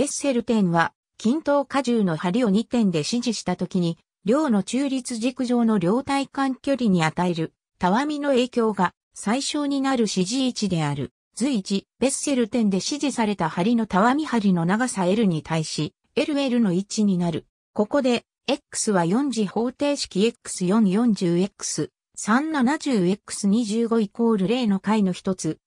ベッセルテンは、均等荷重の針を2点で指示したときに、量の中立軸上の両体間距離に与える、たわみの影響が最小になる指示位置である。随時、ベッセル点で指示された針のたわみ針の長さ L に対し、LL の位置になる。ここで、X は4次方程式 X440X、370X25 イコール0の解の一つ、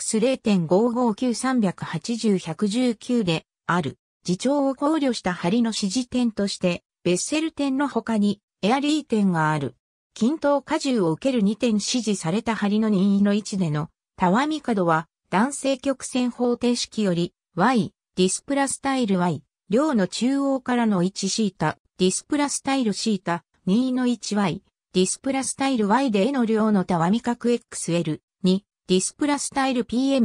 X0.559380-119 で、ある、自重を考慮した針の支持点として、ベッセル点の他に、エアリー点がある。均等荷重を受ける2点指示された針の任意の位置での、たわみ角は、男性曲線方程式より、y、ディスプラスタイル y、両の中央からの位置シータ、ディスプラスタイルシータ、任意の位置 y、ディスプラスタイル y で絵の両のたわみ角 xl、2、ディスプラスタイル PMXC.L、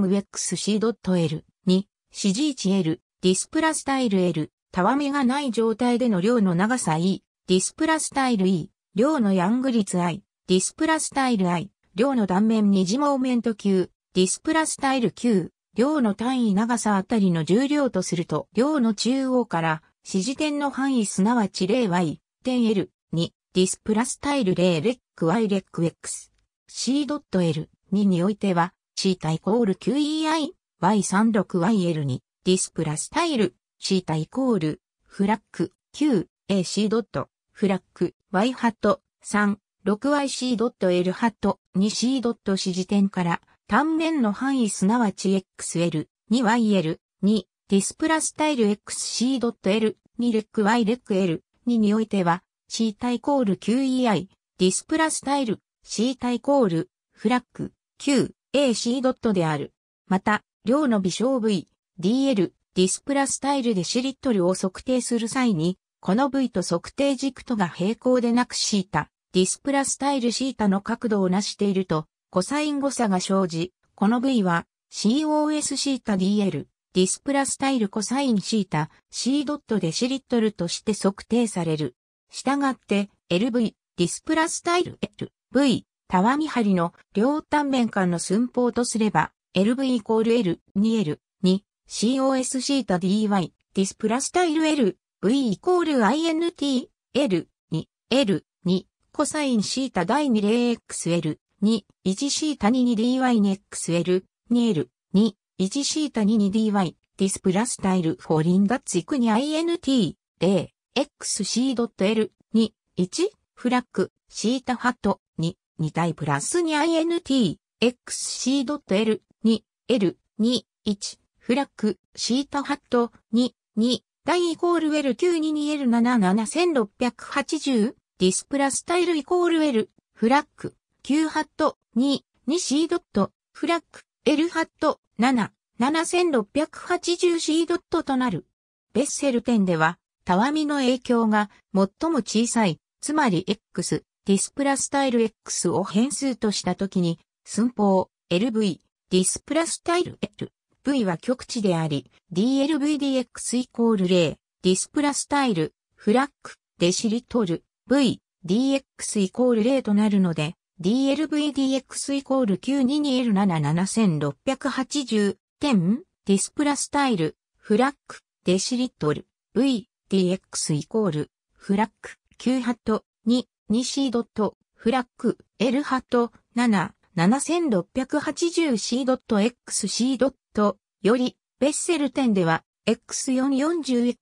2、指示 1L、ディスプラスタイル L、たわみがない状態での量の長さ E、ディスプラスタイル E、量のヤング率 I、ディスプラスタイル I、量の断面二次モーメント級、ディスプラスタイル Q、量の単位長さあたりの重量とすると、量の中央から、指示点の範囲すなわち 0y、点 L、2、ディスプラスタイル0レック y レック x、c.l、2においては、対イコール qei、y36yl2、ディスプラスタイル、シータイコール、フラッグ、Q、AC ドット、フラッグ、Y ハット、3、6YC ドット L ハット、2C ドット指示点から、単面の範囲すなわち XL、2YL、2、ディスプラスタイル XC ドット L、2レック Y レック L、2においては、シータイコール QEI、ディスプラスタイル、シータイコール、フラッグ、Q、AC ドットである。また、量の微小位。DL、ディスプラスタイルでシリットルを測定する際に、この部位と測定軸とが平行でなくシータ、ディスプラスタイルシータの角度をなしていると、コサイン誤差が生じ、この部位は COS シータ DL、ディスプラスタイルコサインシータ、C ドットでシリットルとして測定される。したがって、LV、ディスプラスタイル L、V、タワミ張りの両端面間の寸法とすれば、LV イコール L、2L、2、COS シータ DY ディスプラスタイル L V イコール INT L 2 L 2コサインシータ第 20XL 2 1シータ 22DY に XL 2 L 2 1シータ 22DY ディスプラスタイルフォリンダッツイクに INT 0 XC.L 2 1フラッグシータハット2 2対プラスに INT XC.L 2 L 2 1フラッグ、シータハット、2、2、ダイコール l 922L77-1680、ディスプラスタイルイコール L、ル、フラッグ、9ハット、2、2C ドット、フラッグ、L ハット、7、7680C ドットとなる。ベッセル店では、たわみの影響が最も小さい、つまり X、ディスプラスタイル X を変数としたときに、寸法、LV、ディスプラスタイル L、V は極値であり、DLVDX イコール0、ディスプラスタイル、フラック、デシリトル、V、DX イコール0となるので、DLVDX イコール 922L77680 点、ディスプラスタイル、フラック、デシリトル、V、DX イコール、フラック、9ハット、2、2C ドット、フラック、L ハット、7、7680C.XC. より、ベッセル点では、X440、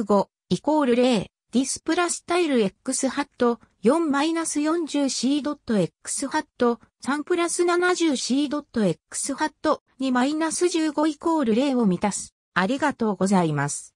X370、X215 イコール0、ディスプラスタイル X ハット 4-40C.X ハット3プラス 70C.X ハット2-15イコール0を満たす。ありがとうございます。